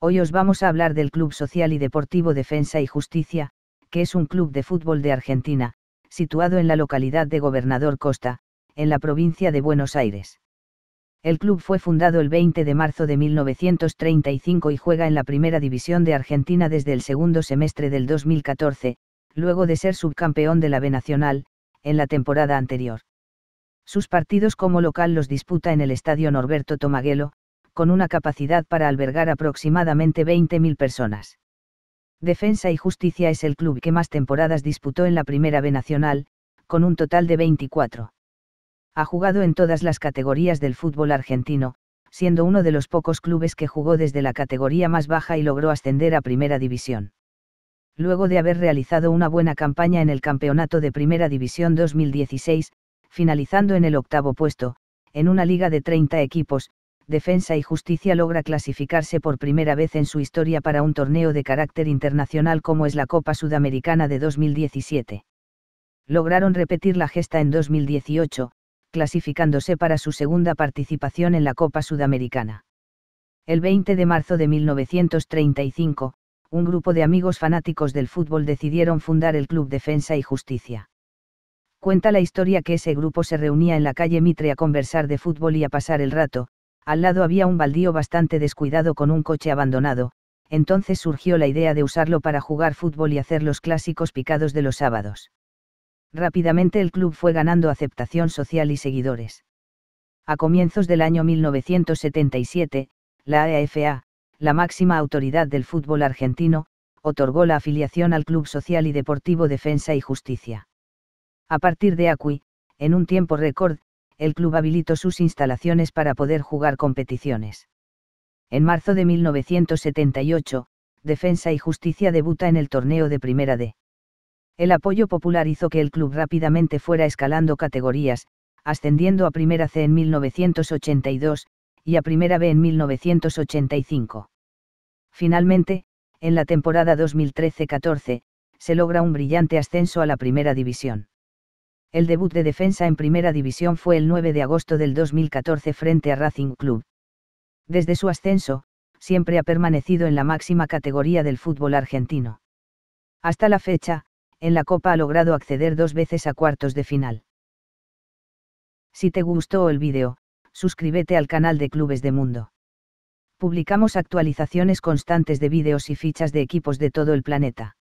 Hoy os vamos a hablar del Club Social y Deportivo Defensa y Justicia, que es un club de fútbol de Argentina, situado en la localidad de Gobernador Costa, en la provincia de Buenos Aires. El club fue fundado el 20 de marzo de 1935 y juega en la Primera División de Argentina desde el segundo semestre del 2014, luego de ser subcampeón de la B Nacional, en la temporada anterior. Sus partidos como local los disputa en el Estadio Norberto Tomaguelo, con una capacidad para albergar aproximadamente 20.000 personas. Defensa y Justicia es el club que más temporadas disputó en la Primera B Nacional, con un total de 24 ha jugado en todas las categorías del fútbol argentino, siendo uno de los pocos clubes que jugó desde la categoría más baja y logró ascender a Primera División. Luego de haber realizado una buena campaña en el Campeonato de Primera División 2016, finalizando en el octavo puesto, en una liga de 30 equipos, Defensa y Justicia logra clasificarse por primera vez en su historia para un torneo de carácter internacional como es la Copa Sudamericana de 2017. Lograron repetir la gesta en 2018, clasificándose para su segunda participación en la Copa Sudamericana. El 20 de marzo de 1935, un grupo de amigos fanáticos del fútbol decidieron fundar el Club Defensa y Justicia. Cuenta la historia que ese grupo se reunía en la calle Mitre a conversar de fútbol y a pasar el rato, al lado había un baldío bastante descuidado con un coche abandonado, entonces surgió la idea de usarlo para jugar fútbol y hacer los clásicos picados de los sábados. Rápidamente el club fue ganando aceptación social y seguidores. A comienzos del año 1977, la AFA, la máxima autoridad del fútbol argentino, otorgó la afiliación al Club Social y Deportivo Defensa y Justicia. A partir de Acui, en un tiempo récord, el club habilitó sus instalaciones para poder jugar competiciones. En marzo de 1978, Defensa y Justicia debuta en el torneo de Primera D. El apoyo popular hizo que el club rápidamente fuera escalando categorías, ascendiendo a Primera C en 1982 y a Primera B en 1985. Finalmente, en la temporada 2013-14, se logra un brillante ascenso a la Primera División. El debut de defensa en Primera División fue el 9 de agosto del 2014 frente a Racing Club. Desde su ascenso, siempre ha permanecido en la máxima categoría del fútbol argentino. Hasta la fecha, en la Copa ha logrado acceder dos veces a cuartos de final. Si te gustó el vídeo, suscríbete al canal de Clubes de Mundo. Publicamos actualizaciones constantes de vídeos y fichas de equipos de todo el planeta.